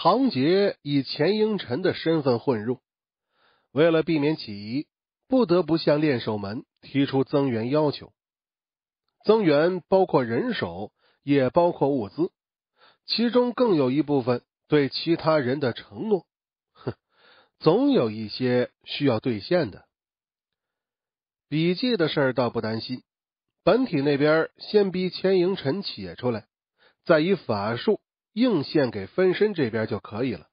唐杰以钱英臣的身份混入，为了避免起疑，不得不向练手门提出增援要求。增援包括人手，也包括物资，其中更有一部分对其他人的承诺。哼，总有一些需要兑现的。笔记的事倒不担心，本体那边先逼钱英臣写出来，再以法术。硬献给分身这边就可以了，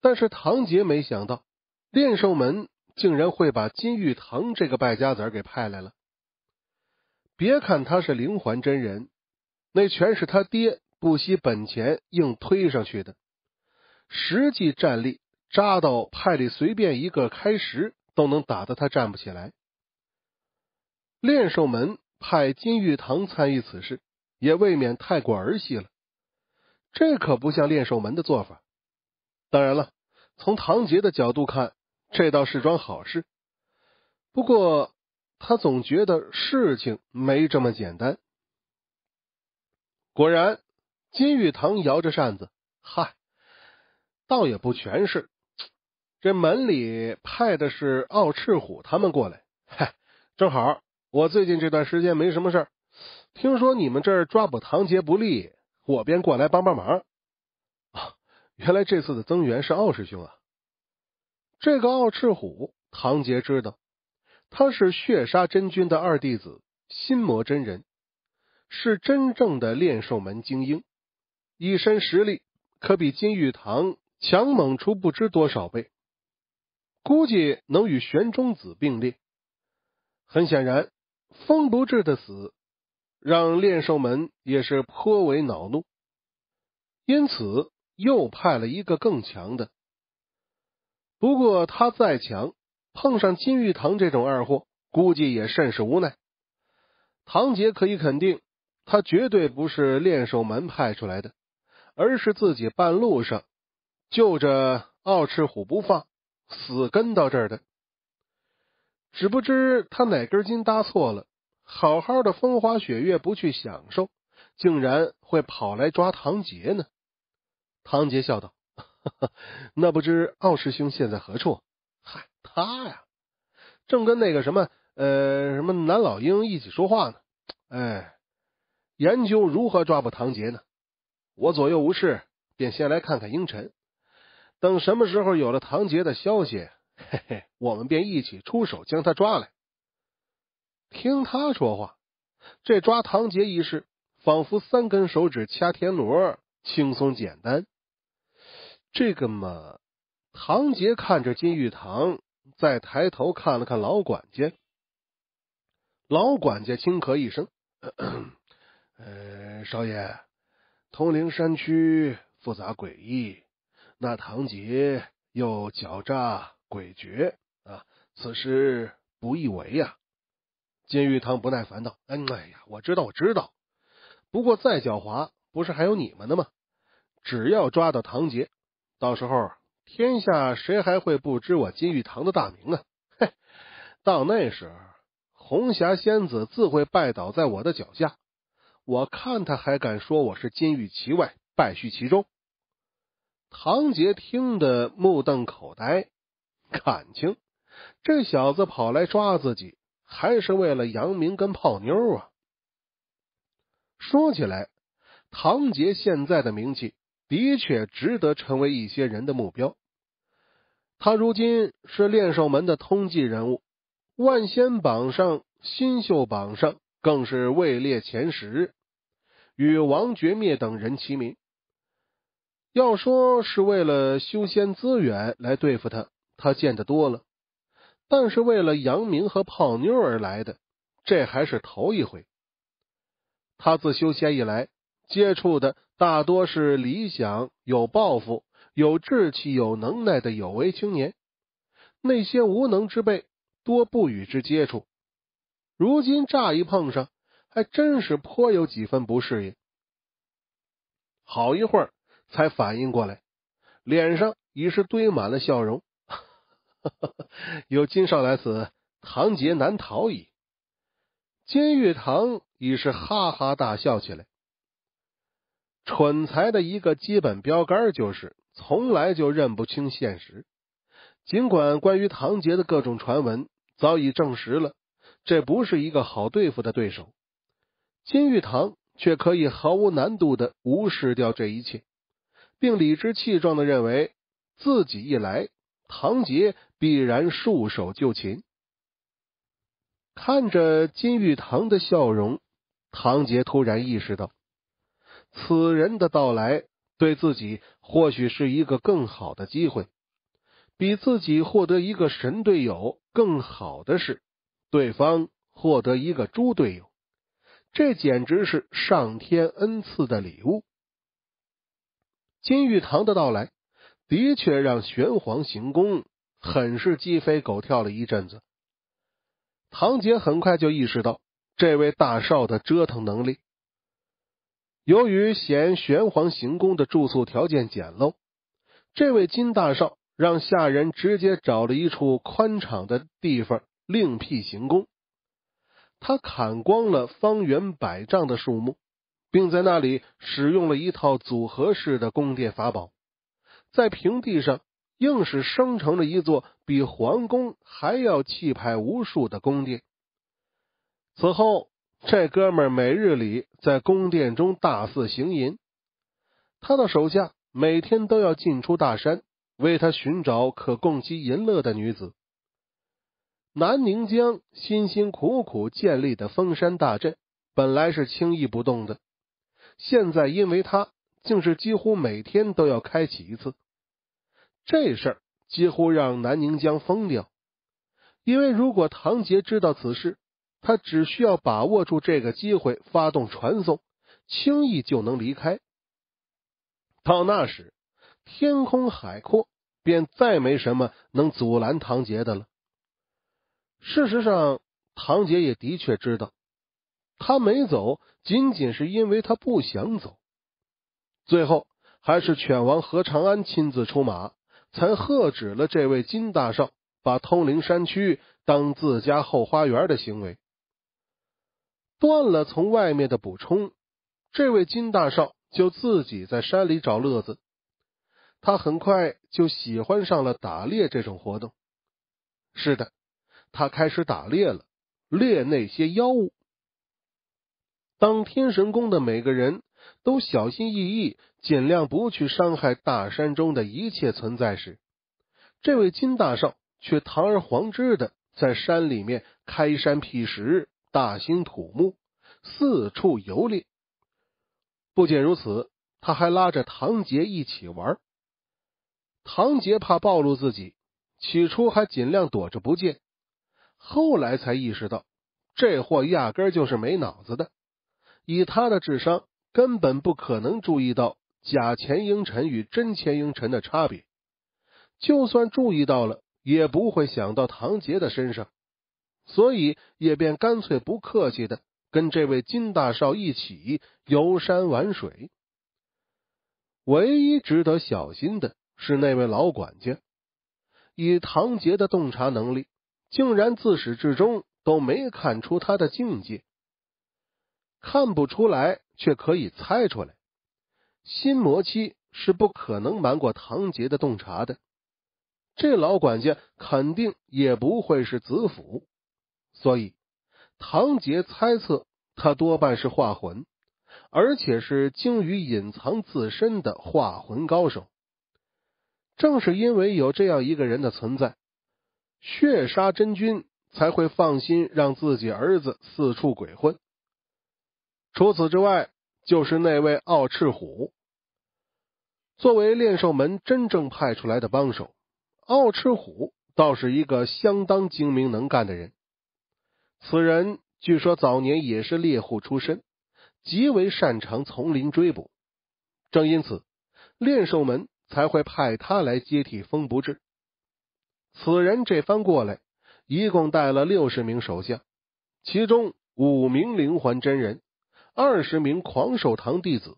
但是唐杰没想到炼兽门竟然会把金玉堂这个败家子儿给派来了。别看他是灵环真人，那全是他爹不惜本钱硬推上去的，实际战力扎到派里随便一个开石都能打得他站不起来。炼兽门派金玉堂参与此事，也未免太过儿戏了。这可不像练兽门的做法。当然了，从唐杰的角度看，这倒是桩好事。不过他总觉得事情没这么简单。果然，金玉堂摇着扇子，嗨，倒也不全是。这门里派的是傲赤虎他们过来，嗨，正好我最近这段时间没什么事儿。听说你们这儿抓捕唐杰不利。我便过来帮帮忙。原来这次的增援是傲师兄啊！这个傲赤虎，唐杰知道他是血杀真君的二弟子，心魔真人，是真正的炼兽门精英，一身实力可比金玉堂强猛出不知多少倍，估计能与玄中子并列。很显然，风不至的死。让炼兽门也是颇为恼怒，因此又派了一个更强的。不过他再强，碰上金玉堂这种二货，估计也甚是无奈。唐杰可以肯定，他绝对不是炼兽门派出来的，而是自己半路上就着傲赤虎不放，死跟到这儿的。只不知他哪根筋搭错了。好好的风花雪月不去享受，竟然会跑来抓唐杰呢？唐杰笑道：“ 那不知傲师兄现在何处？嗨，他呀，正跟那个什么呃什么南老鹰一起说话呢。哎，研究如何抓捕唐杰呢。我左右无事，便先来看看英晨。等什么时候有了唐杰的消息，嘿嘿，我们便一起出手将他抓来。”听他说话，这抓唐杰一事，仿佛三根手指掐田螺，轻松简单。这个嘛，唐杰看着金玉堂，再抬头看了看老管家。老管家轻咳一声：“ 呃，少爷，通灵山区复杂诡异，那唐杰又狡诈诡谲啊，此事不易为呀。”金玉堂不耐烦道：“哎呀，我知道，我知道。不过再狡猾，不是还有你们的吗？只要抓到唐杰，到时候天下谁还会不知我金玉堂的大名啊？嘿，到那时，红霞仙子自会拜倒在我的脚下。我看他还敢说我是金玉其外，败絮其中。”唐杰听得目瞪口呆，感情这小子跑来抓自己。还是为了扬名跟泡妞啊！说起来，唐杰现在的名气的确值得成为一些人的目标。他如今是炼兽门的通缉人物，万仙榜上、新秀榜上更是位列前十，与王绝灭等人齐名。要说是为了修仙资源来对付他，他见得多了。但是为了扬名和泡妞而来的，这还是头一回。他自修仙以来接触的大多是理想、有抱负、有志气、有能耐的有为青年，那些无能之辈多不与之接触。如今乍一碰上，还真是颇有几分不适应。好一会儿才反应过来，脸上已是堆满了笑容。有金少来此，唐杰难逃矣。金玉堂已是哈哈大笑起来。蠢材的一个基本标杆就是从来就认不清现实。尽管关于唐杰的各种传闻早已证实了这不是一个好对付的对手，金玉堂却可以毫无难度的无视掉这一切，并理直气壮的认为自己一来，唐杰。必然束手就擒。看着金玉堂的笑容，唐杰突然意识到，此人的到来对自己或许是一个更好的机会，比自己获得一个神队友更好的是，对方获得一个猪队友，这简直是上天恩赐的礼物。金玉堂的到来的确让玄黄行宫。很是鸡飞狗跳了一阵子，唐杰很快就意识到这位大少的折腾能力。由于嫌玄黄行宫的住宿条件简陋，这位金大少让下人直接找了一处宽敞的地方另辟行宫。他砍光了方圆百丈的树木，并在那里使用了一套组合式的宫殿法宝，在平地上。硬是生成了一座比皇宫还要气派无数的宫殿。此后，这哥们儿每日里在宫殿中大肆行淫，他的手下每天都要进出大山，为他寻找可供其淫乐的女子。南宁江辛辛苦苦建立的封山大阵，本来是轻易不动的，现在因为他，竟是几乎每天都要开启一次。这事儿几乎让南宁江疯掉，因为如果唐杰知道此事，他只需要把握住这个机会，发动传送，轻易就能离开。到那时，天空海阔，便再没什么能阻拦唐杰的了。事实上，唐杰也的确知道，他没走，仅仅是因为他不想走。最后，还是犬王何长安亲自出马。才喝止了这位金大少把通灵山区当自家后花园的行为，断了从外面的补充，这位金大少就自己在山里找乐子。他很快就喜欢上了打猎这种活动。是的，他开始打猎了，猎那些妖物。当天神宫的每个人。都小心翼翼，尽量不去伤害大山中的一切存在时，这位金大少却堂而皇之的在山里面开山辟石、大兴土木、四处游历。不仅如此，他还拉着唐杰一起玩。唐杰怕暴露自己，起初还尽量躲着不见，后来才意识到这货压根就是没脑子的，以他的智商。根本不可能注意到假钱英臣与真钱英臣的差别，就算注意到了，也不会想到唐杰的身上，所以也便干脆不客气的跟这位金大少一起游山玩水。唯一值得小心的是那位老管家，以唐杰的洞察能力，竟然自始至终都没看出他的境界，看不出来。却可以猜出来，心魔七是不可能瞒过唐杰的洞察的。这老管家肯定也不会是子府，所以唐杰猜测他多半是化魂，而且是精于隐藏自身的化魂高手。正是因为有这样一个人的存在，血杀真君才会放心让自己儿子四处鬼混。除此之外，就是那位傲赤虎。作为炼兽门真正派出来的帮手，傲赤虎倒是一个相当精明能干的人。此人据说早年也是猎户出身，极为擅长丛林追捕。正因此，炼兽门才会派他来接替风不至。此人这番过来，一共带了六十名手下，其中五名灵环真人。二十名狂兽堂弟子，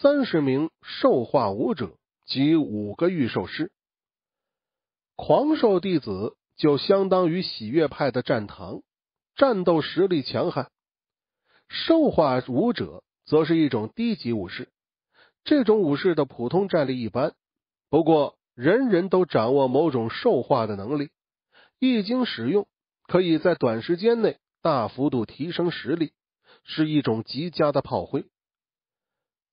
三十名兽化武者及五个御兽师。狂兽弟子就相当于喜悦派的战堂，战斗实力强悍；兽化武者则是一种低级武士，这种武士的普通战力一般，不过人人都掌握某种兽化的能力，一经使用，可以在短时间内大幅度提升实力。是一种极佳的炮灰，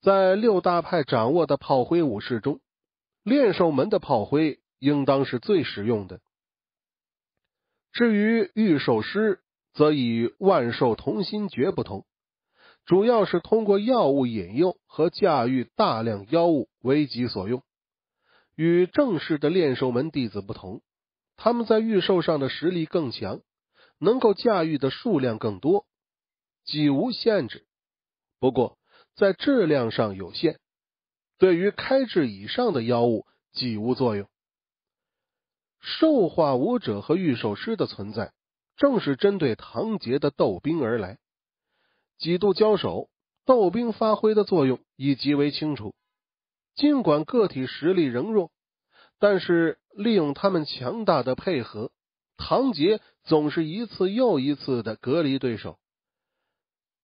在六大派掌握的炮灰武士中，炼兽门的炮灰应当是最实用的。至于御兽师，则与万兽同心诀不同，主要是通过药物引诱和驾驭大量妖物为己所用。与正式的炼兽门弟子不同，他们在御兽上的实力更强，能够驾驭的数量更多。几无限制，不过在质量上有限。对于开智以上的妖物，几无作用。兽化武者和御兽师的存在，正是针对唐杰的斗兵而来。几度交手，斗兵发挥的作用已极为清楚。尽管个体实力仍弱，但是利用他们强大的配合，唐杰总是一次又一次的隔离对手。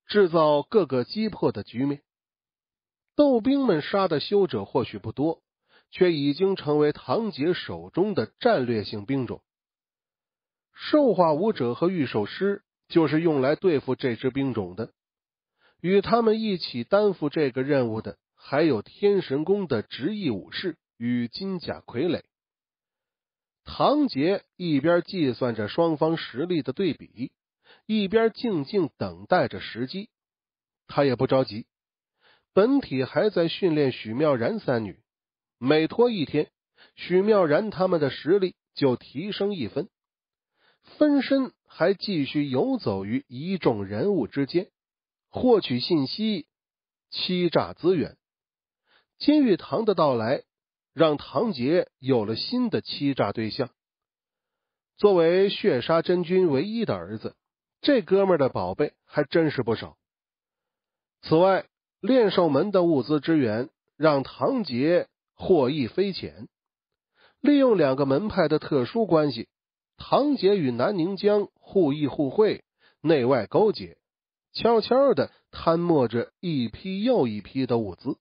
制造各个击破的局面，斗兵们杀的修者或许不多，却已经成为唐杰手中的战略性兵种。兽化武者和御兽师就是用来对付这支兵种的。与他们一起担负这个任务的，还有天神宫的直意武士与金甲傀儡。唐杰一边计算着双方实力的对比。一边静静等待着时机，他也不着急。本体还在训练许妙然三女，每拖一天，许妙然他们的实力就提升一分。分身还继续游走于一众人物之间，获取信息，欺诈资源。金玉堂的到来，让唐杰有了新的欺诈对象。作为血杀真君唯一的儿子。这哥们的宝贝还真是不少。此外，炼兽门的物资支援让唐杰获益匪浅。利用两个门派的特殊关系，唐杰与南宁江互益互惠，内外勾结，悄悄的贪没着一批又一批的物资。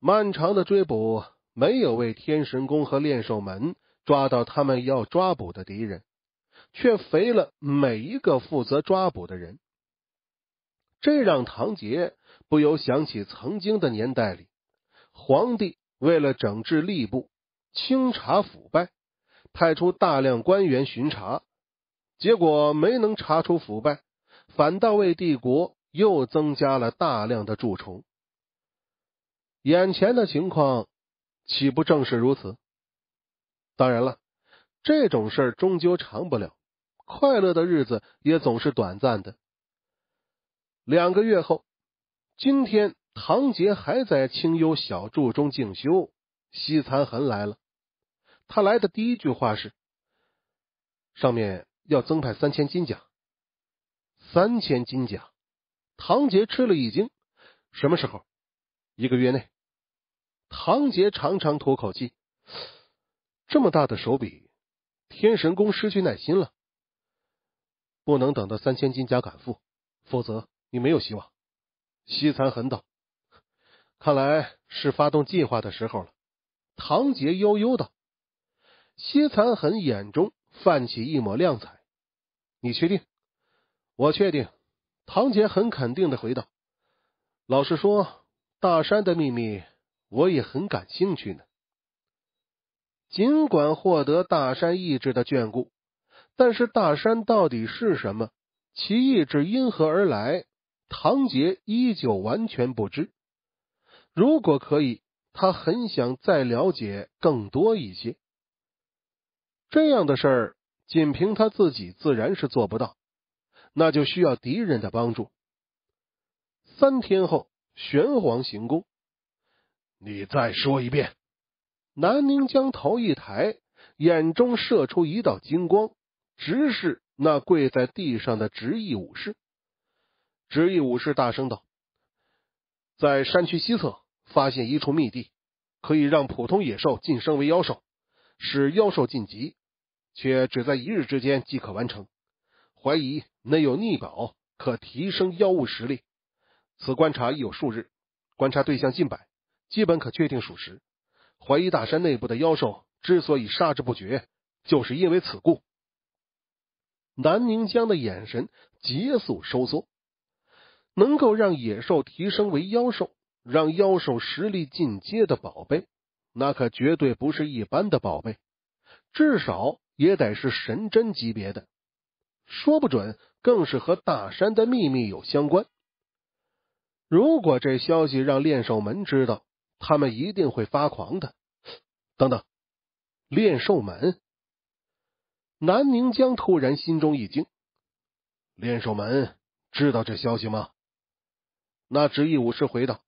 漫长的追捕没有为天神宫和炼兽门抓到他们要抓捕的敌人。却肥了每一个负责抓捕的人，这让唐杰不由想起曾经的年代里，皇帝为了整治吏部、清查腐败，派出大量官员巡查，结果没能查出腐败，反倒为帝国又增加了大量的蛀虫。眼前的情况岂不正是如此？当然了，这种事终究长不了。快乐的日子也总是短暂的。两个月后，今天唐杰还在清幽小筑中静修。西残痕来了，他来的第一句话是：“上面要增派三千金甲。”三千金甲，唐杰吃了一惊。什么时候？一个月内。唐杰长长吐口气，这么大的手笔，天神宫失去耐心了。不能等到三千金家赶赴，否则你没有希望。西残痕道：“看来是发动计划的时候了。”唐杰悠悠道：“西残痕眼中泛起一抹亮彩，你确定？我确定。”唐杰很肯定的回道：“老实说，大山的秘密我也很感兴趣呢。尽管获得大山意志的眷顾。”但是大山到底是什么？其意志因何而来？唐杰依旧完全不知。如果可以，他很想再了解更多一些。这样的事儿，仅凭他自己自然是做不到，那就需要敌人的帮助。三天后，玄黄行宫，你再说一遍。南明将头一抬，眼中射出一道金光。直视那跪在地上的直意武士，直意武士大声道：“在山区西侧发现一处秘地，可以让普通野兽晋升为妖兽，使妖兽晋级，却只在一日之间即可完成。怀疑内有逆宝，可提升妖物实力。此观察已有数日，观察对象近百，基本可确定属实。怀疑大山内部的妖兽之所以杀之不绝，就是因为此故。”南明江的眼神急速收缩。能够让野兽提升为妖兽，让妖兽实力进阶的宝贝，那可绝对不是一般的宝贝，至少也得是神针级别的。说不准，更是和大山的秘密有相关。如果这消息让炼兽门知道，他们一定会发狂的。等等，炼兽门。南明江突然心中一惊，练兽门知道这消息吗？那执意武士回道：“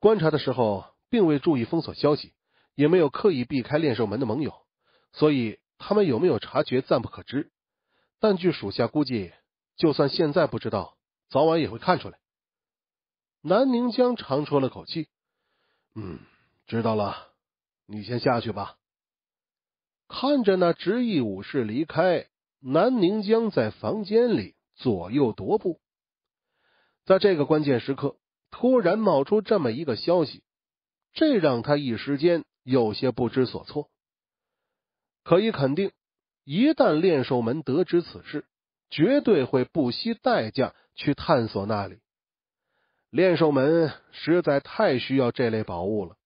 观察的时候并未注意封锁消息，也没有刻意避开练兽门的盟友，所以他们有没有察觉暂不可知。但据属下估计，就算现在不知道，早晚也会看出来。”南明江长出了口气，嗯，知道了，你先下去吧。看着那执义武士离开，南宁江在房间里左右踱步。在这个关键时刻，突然冒出这么一个消息，这让他一时间有些不知所措。可以肯定，一旦炼兽门得知此事，绝对会不惜代价去探索那里。炼兽门实在太需要这类宝物了。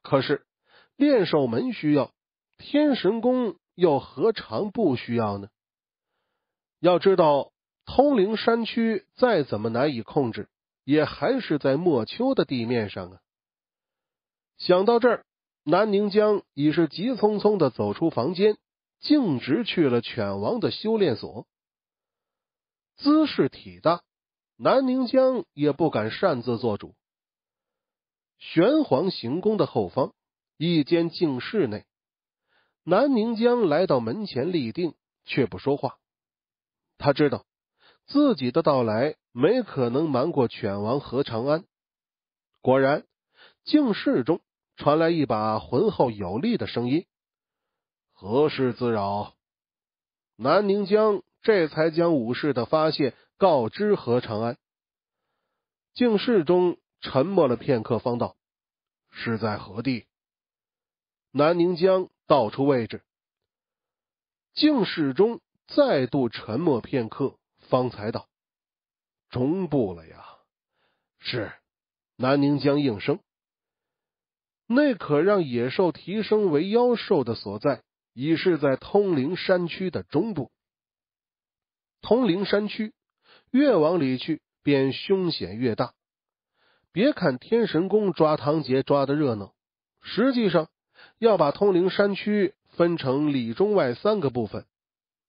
可是炼兽门需要。天神宫又何尝不需要呢？要知道，通灵山区再怎么难以控制，也还是在莫秋的地面上啊。想到这儿，南宁江已是急匆匆的走出房间，径直去了犬王的修炼所。姿势体大，南宁江也不敢擅自做主。玄黄行宫的后方，一间净室内。南宁江来到门前立定，却不说话。他知道自己的到来没可能瞒过犬王何长安。果然，静室中传来一把浑厚有力的声音：“何事滋扰？”南宁江这才将武士的发现告知何长安。静室中沉默了片刻，方道：“是在何地？”南宁江。道出位置，敬世忠再度沉默片刻，方才道：“中部了呀。”是南宁江应声，那可让野兽提升为妖兽的所在，已是在通灵山区的中部。通灵山区越往里去，便凶险越大。别看天神宫抓唐杰抓的热闹，实际上……要把通灵山区分成里、中、外三个部分，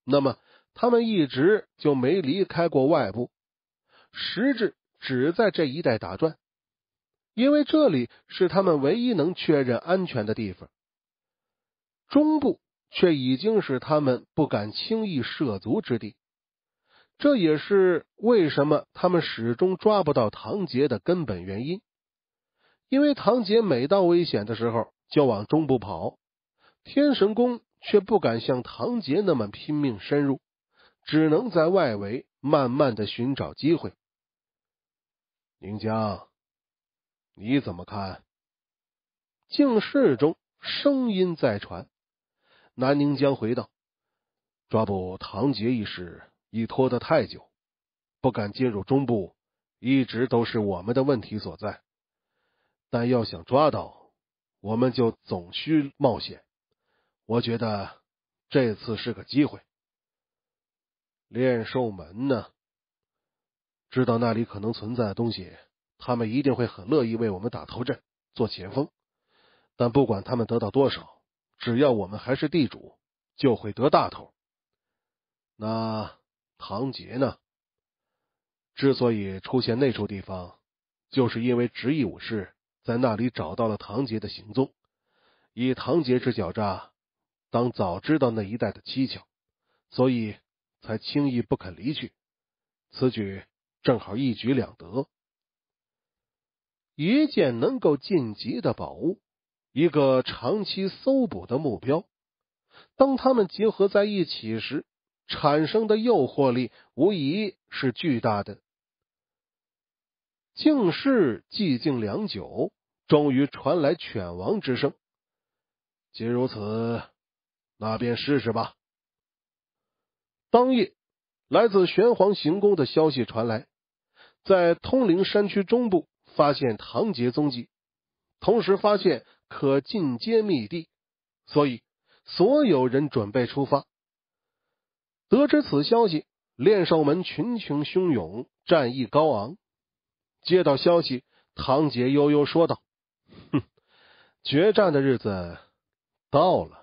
那么他们一直就没离开过外部，实质只在这一带打转，因为这里是他们唯一能确认安全的地方。中部却已经是他们不敢轻易涉足之地，这也是为什么他们始终抓不到唐杰的根本原因，因为唐杰每到危险的时候。就往中部跑，天神宫却不敢像唐杰那么拼命深入，只能在外围慢慢的寻找机会。宁江，你怎么看？静室中声音在传，南宁江回道：“抓捕唐杰一事已拖得太久，不敢进入中部，一直都是我们的问题所在。但要想抓到……”我们就总需冒险。我觉得这次是个机会。炼兽门呢，知道那里可能存在的东西，他们一定会很乐意为我们打头阵、做前锋。但不管他们得到多少，只要我们还是地主，就会得大头。那唐杰呢？之所以出现那处地方，就是因为直意武士。在那里找到了唐杰的行踪。以唐杰之狡诈，当早知道那一带的蹊跷，所以才轻易不肯离去。此举正好一举两得：一件能够晋级的宝物，一个长期搜捕的目标。当他们结合在一起时，产生的诱惑力无疑是巨大的。静室寂静良久，终于传来犬王之声。既如此，那便试试吧。当夜，来自玄黄行宫的消息传来，在通灵山区中部发现唐杰踪迹，同时发现可进阶密地，所以所有人准备出发。得知此消息，炼兽门群情汹涌，战意高昂。接到消息，唐杰悠悠说道：“哼，决战的日子到了。”